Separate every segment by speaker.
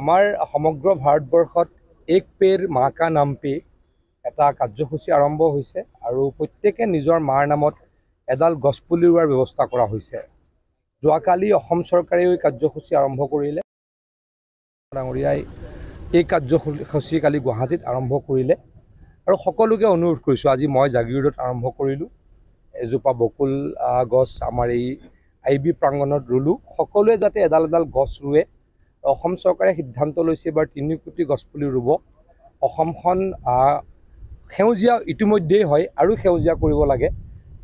Speaker 1: আমাৰ সমগ্ৰ ভাৰতবৰ্ষত এক পেৰ মাকা নাম্পি এটা কাৰ্যসূচী আৰম্ভ হৈছে আৰু প্ৰত্যেকে নিজৰ মাৰ নামত এডাল গছপুলি ৰোৱাৰ ব্যৱস্থা কৰা হৈছে যোৱাকালি অসম চৰকাৰেও এই কাৰ্যসূচী আৰম্ভ কৰিলে ডাঙৰীয়াই এই কাৰ্যসূচী কালি গুৱাহাটীত আৰম্ভ কৰিলে আৰু সকলোকে অনুৰোধ কৰিছোঁ আজি মই জাগিৰোডত আৰম্ভ কৰিলোঁ এজোপা বকুল গছ আমাৰ এই আই বি প্ৰাংগণত ৰুলোঁ সকলোৱে যাতে এডাল এডাল গছ ৰুৱে অসম চৰকাৰে সিদ্ধান্ত লৈছে এইবাৰ তিনি কোটি গছপুলি ৰুব অসমখন সেউজীয়া ইতিমধ্যেই হয় আৰু সেউজীয়া কৰিব লাগে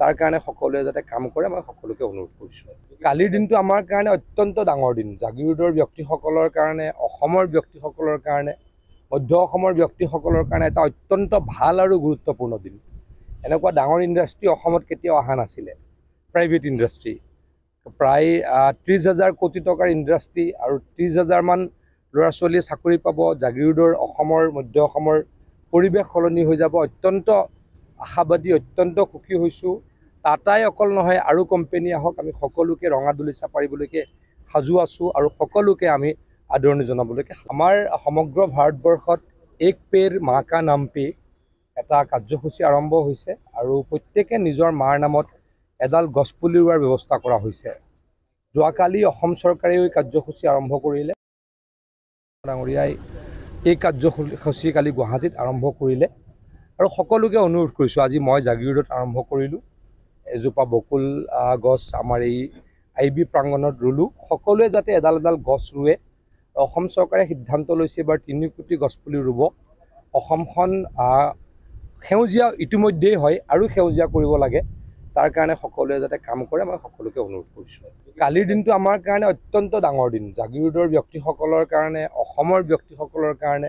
Speaker 1: তাৰ কাৰণে সকলোৱে যাতে কাম কৰে মই সকলোকে অনুৰোধ কৰিছোঁ কালিৰ দিনটো আমাৰ কাৰণে অত্যন্ত ডাঙৰ দিন জাগিৰোডৰ ব্যক্তিসকলৰ কাৰণে অসমৰ ব্যক্তিসকলৰ কাৰণে মধ্য অসমৰ ব্যক্তিসকলৰ কাৰণে এটা অত্যন্ত ভাল আৰু গুৰুত্বপূৰ্ণ দিন এনেকুৱা ডাঙৰ ইণ্ডাষ্ট্ৰী অসমত কেতিয়াও অহা নাছিলে প্ৰাইভেট ইণ্ডাষ্ট্ৰী প্ৰায় ত্ৰিছ হাজাৰ কোটি টকাৰ ইণ্ডাষ্ট্ৰি আৰু ত্ৰিছ হাজাৰমান ল'ৰা ছোৱালীয়ে চাকৰি পাব জাগিৰোডৰ অসমৰ মধ্য অসমৰ পৰিৱেশ সলনি হৈ যাব অত্যন্ত আশাবাদী অত্যন্ত সুখী হৈছোঁ টাটাই অকল নহয় আৰু কোম্পেনী আহক আমি সকলোকে ৰঙাদুলি চাপাৰিবলৈকে সাজু আছোঁ আৰু সকলোকে আমি আদৰণি জনাবলৈকে আমাৰ সমগ্ৰ ভাৰতবৰ্ষত এক পেৰ মাকা নাম্পি এটা কাৰ্যসূচী আৰম্ভ হৈছে আৰু প্ৰত্যেকে নিজৰ মাৰ নামত এডাল গছপুলি ৰোৱাৰ ব্যৱস্থা কৰা হৈছে যোৱাকালি অসম চৰকাৰেও এই কাৰ্যসূচী আৰম্ভ কৰিলে ডাঙৰীয়াই এই কাৰ্যসূচী কালি গুৱাহাটীত আৰম্ভ কৰিলে আৰু সকলোকে অনুৰোধ কৰিছোঁ আজি মই জাগিৰোডত আৰম্ভ কৰিলোঁ এজোপা বকুল গছ আমাৰ এই আই বি প্ৰাংগণত ৰুলোঁ সকলোৱে যাতে এডাল এডাল গছ ৰুৱে অসম চৰকাৰে সিদ্ধান্ত লৈছে এইবাৰ তিনি কোটি গছপুলি ৰুব অসমখন সেউজীয়া ইতিমধ্যেই হয় আৰু সেউজীয়া কৰিব লাগে তাৰ কাৰণে সকলোৱে যাতে কাম কৰে মই সকলোকে অনুৰোধ কৰিছোঁ কালিৰ দিনটো আমাৰ কাৰণে অত্যন্ত ডাঙৰ দিন জাগিৰোডৰ ব্যক্তিসকলৰ কাৰণে অসমৰ ব্যক্তিসকলৰ কাৰণে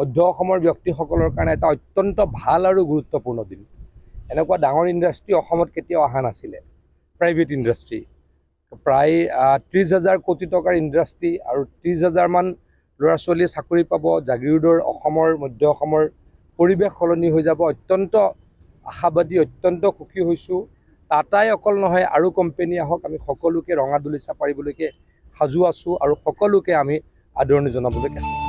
Speaker 1: মধ্য অসমৰ ব্যক্তিসকলৰ কাৰণে এটা অত্যন্ত ভাল আৰু গুৰুত্বপূৰ্ণ দিন এনেকুৱা ডাঙৰ ইণ্ডাষ্ট্ৰী অসমত কেতিয়াও অহা নাছিলে প্ৰাইভেট ইণ্ডাষ্ট্ৰী প্ৰায় ত্ৰিছ হাজাৰ কোটি টকাৰ ইণ্ডাষ্ট্ৰী আৰু ত্ৰিছ হাজাৰমান ল'ৰা ছোৱালীয়ে চাকৰি পাব জাগিৰোডৰ অসমৰ মধ্য অসমৰ পৰিৱেশ সলনি হৈ যাব অত্যন্ত আশাবাদী অত্যন্ত সুখী হৈছোঁ টাটাই অকল নহয় আৰু কোম্পানী আহক আমি সকলোকে ৰঙা দুলি পাৰিবলৈকে সাজু আছোঁ আৰু সকলোকে আমি আদৰণি জনাবলৈকে